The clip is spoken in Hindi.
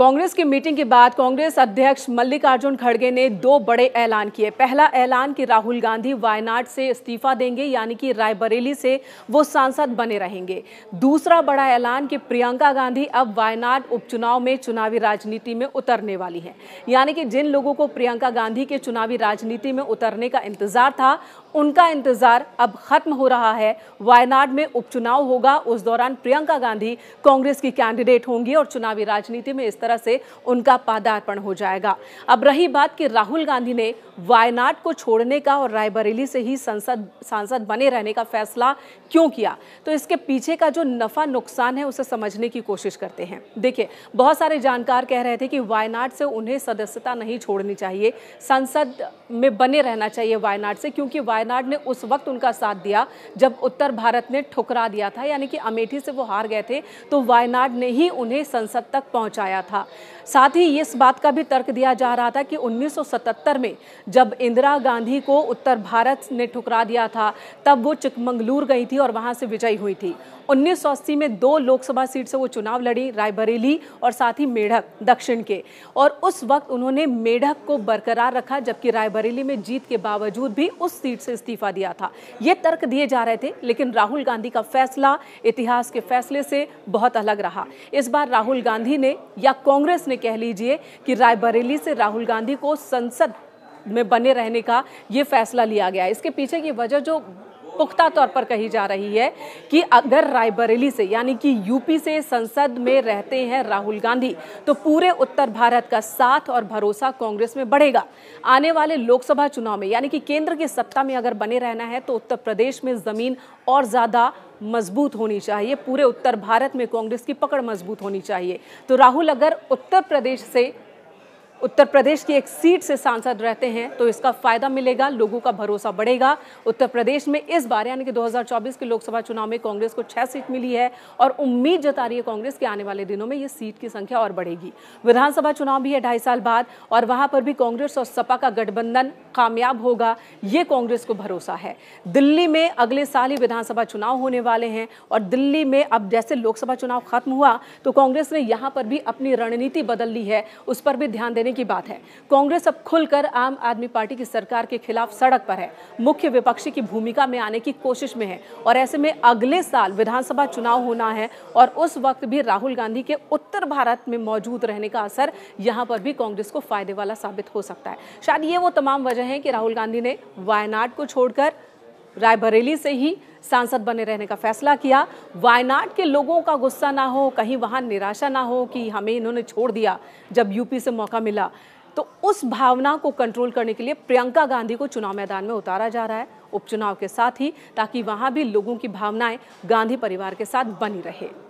कांग्रेस की मीटिंग के बाद कांग्रेस अध्यक्ष मल्लिकार्जुन खड़गे ने दो बड़े ऐलान किए पहला ऐलान कि राहुल गांधी वायनाड से इस्तीफा देंगे यानी कि रायबरेली से वो सांसद बने रहेंगे दूसरा बड़ा ऐलान कि प्रियंका गांधी अब वायनाड उपचुनाव में चुनावी राजनीति में उतरने वाली हैं यानी कि जिन लोगों को प्रियंका गांधी के चुनावी राजनीति में उतरने का इंतजार था उनका इंतजार अब खत्म हो रहा है वायनाड में उपचुनाव होगा उस दौरान प्रियंका गांधी कांग्रेस की कैंडिडेट होंगी और चुनावी राजनीति में इस तरह से उनका पादार्पण हो जाएगा अब रही बात कि राहुल गांधी ने वायनाड को छोड़ने का और रायबरेली से ही संसद सांसद बने रहने का फैसला क्यों किया तो इसके पीछे का जो नफा नुकसान है उसे समझने की कोशिश करते हैं देखिए बहुत सारे जानकार कह रहे थे कि वायनाड से उन्हें सदस्यता नहीं छोड़नी चाहिए संसद में बने रहना चाहिए वायनाड से क्योंकि वाय वायनाड ने उस वक्त उनका साथ दिया जब उत्तर भारत ने ठुकरा दिया था यानी कि अमेठी से वो हार गए थे तो वायनाड ने ही उन्हें संसद तक पहुंचाया था साथ ही इस बात का भी तर्क दिया जा रहा था कि 1977 में जब इंदिरा गांधी को उत्तर भारत ने ठुकरा दिया था तब वो चिकमंगलूर गई थी और वहाँ से विजयी हुई थी 1980 में दो लोकसभा सीट से वो चुनाव लड़ी रायबरेली और साथ ही मेढक दक्षिण के और उस वक्त उन्होंने मेढक को बरकरार रखा जबकि रायबरेली में जीत के बावजूद भी उस सीट से इस्तीफा दिया था ये तर्क दिए जा रहे थे लेकिन राहुल गांधी का फैसला इतिहास के फैसले से बहुत अलग रहा इस बार राहुल गांधी ने या कांग्रेस ने कह लीजिए कि रायबरेली से राहुल गांधी को संसद में बने रहने का ये फैसला लिया गया इसके पीछे की वजह जो पुख्ता तौर पर कही जा रही है कि अगर रायबरेली से यानी कि यूपी से संसद में रहते हैं राहुल गांधी तो पूरे उत्तर भारत का साथ और भरोसा कांग्रेस में बढ़ेगा आने वाले लोकसभा चुनाव में यानी कि केंद्र की सत्ता में अगर बने रहना है तो उत्तर प्रदेश में ज़मीन और ज़्यादा मजबूत होनी चाहिए पूरे उत्तर भारत में कांग्रेस की पकड़ मजबूत होनी चाहिए तो राहुल अगर उत्तर प्रदेश से उत्तर प्रदेश की एक सीट से सांसद रहते हैं तो इसका फायदा मिलेगा लोगों का भरोसा बढ़ेगा उत्तर प्रदेश में इस बार यानी कि 2024 के लोकसभा चुनाव में कांग्रेस को छह सीट मिली है और उम्मीद जता रही है कांग्रेस की आने वाले दिनों में ये सीट की संख्या और बढ़ेगी विधानसभा चुनाव भी है ढाई साल बाद और वहां पर भी कांग्रेस और सपा का गठबंधन कामयाब होगा ये कांग्रेस को भरोसा है दिल्ली में अगले साल ही विधानसभा चुनाव होने वाले हैं और दिल्ली में अब जैसे लोकसभा चुनाव खत्म हुआ तो कांग्रेस ने यहाँ पर भी अपनी रणनीति बदल ली है उस पर भी ध्यान देने करने की बात है कांग्रेस अब खुलकर आम आदमी पार्टी की सरकार के खिलाफ सड़क पर है मुख्य विपक्षी की भूमिका में आने की कोशिश में है और ऐसे में अगले साल विधानसभा चुनाव होना है और उस वक्त भी राहुल गांधी के उत्तर भारत में मौजूद रहने का असर यहाँ पर भी कांग्रेस को फायदे वाला साबित हो सकता है शायद ये वो तमाम वजह है कि राहुल गांधी ने वायनाड को छोड़कर रायबरेली से ही सांसद बने रहने का फैसला किया वायनाड के लोगों का गुस्सा ना हो कहीं वहाँ निराशा ना हो कि हमें इन्होंने छोड़ दिया जब यूपी से मौका मिला तो उस भावना को कंट्रोल करने के लिए प्रियंका गांधी को चुनाव मैदान में उतारा जा रहा है उपचुनाव के साथ ही ताकि वहाँ भी लोगों की भावनाएं गांधी परिवार के साथ बनी रहे